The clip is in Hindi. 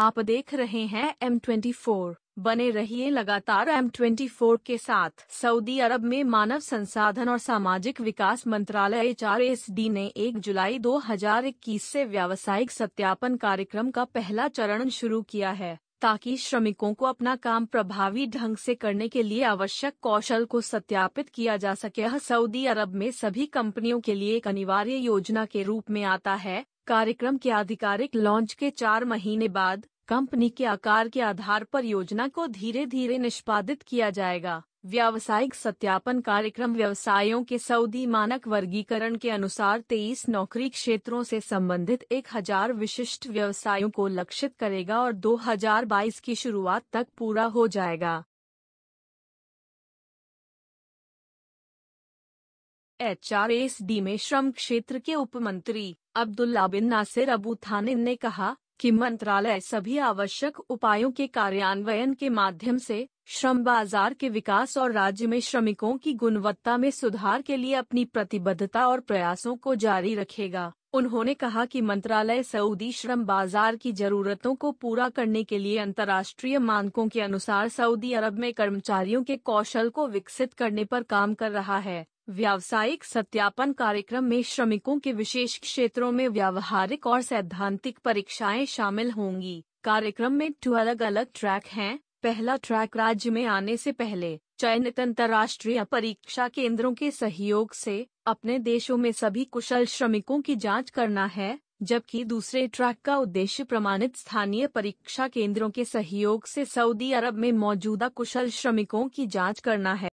आप देख रहे हैं एम ट्वेंटी फोर बने रहिए लगातार एम ट्वेंटी फोर के साथ सऊदी अरब में मानव संसाधन और सामाजिक विकास मंत्रालय एच आर एस डी ने 1 जुलाई 2021 से व्यावसायिक सत्यापन कार्यक्रम का पहला चरण शुरू किया है ताकि श्रमिकों को अपना काम प्रभावी ढंग से करने के लिए आवश्यक कौशल को सत्यापित किया जा सके सऊदी अरब में सभी कंपनियों के लिए एक अनिवार्य योजना के रूप में आता है कार्यक्रम के आधिकारिक लॉन्च के चार महीने बाद कंपनी के आकार के आधार पर योजना को धीरे धीरे निष्पादित किया जाएगा व्यावसायिक सत्यापन कार्यक्रम व्यवसायों के सऊदी मानक वर्गीकरण के अनुसार 23 नौकरी क्षेत्रों से संबंधित 1000 विशिष्ट व्यवसायों को लक्षित करेगा और 2022 की शुरुआत तक पूरा हो जाएगा एच में श्रम क्षेत्र के उपमंत्री अब्दुल्ला बिन नासिर अबू थानिन ने कहा कि मंत्रालय सभी आवश्यक उपायों के कार्यान्वयन के माध्यम से श्रम बाजार के विकास और राज्य में श्रमिकों की गुणवत्ता में सुधार के लिए अपनी प्रतिबद्धता और प्रयासों को जारी रखेगा उन्होंने कहा कि मंत्रालय सऊदी श्रम बाजार की जरूरतों को पूरा करने के लिए अंतर्राष्ट्रीय मानकों के अनुसार सऊदी अरब में कर्मचारियों के कौशल को विकसित करने पर काम कर रहा है व्यावसायिक सत्यापन कार्यक्रम में श्रमिकों के विशेष क्षेत्रों में व्यावहारिक और सैद्धांतिक परीक्षाएं शामिल होंगी कार्यक्रम में टू अलग अलग ट्रैक हैं पहला ट्रैक राज्य में आने से पहले चयनित अंतर्राष्ट्रीय परीक्षा केंद्रों के सहयोग से अपने देशों में सभी कुशल श्रमिकों की जांच करना है जबकि दूसरे ट्रैक का उद्देश्य प्रमाणित स्थानीय परीक्षा केंद्रों के सहयोग से सऊदी अरब में मौजूदा कुशल श्रमिकों की जांच करना है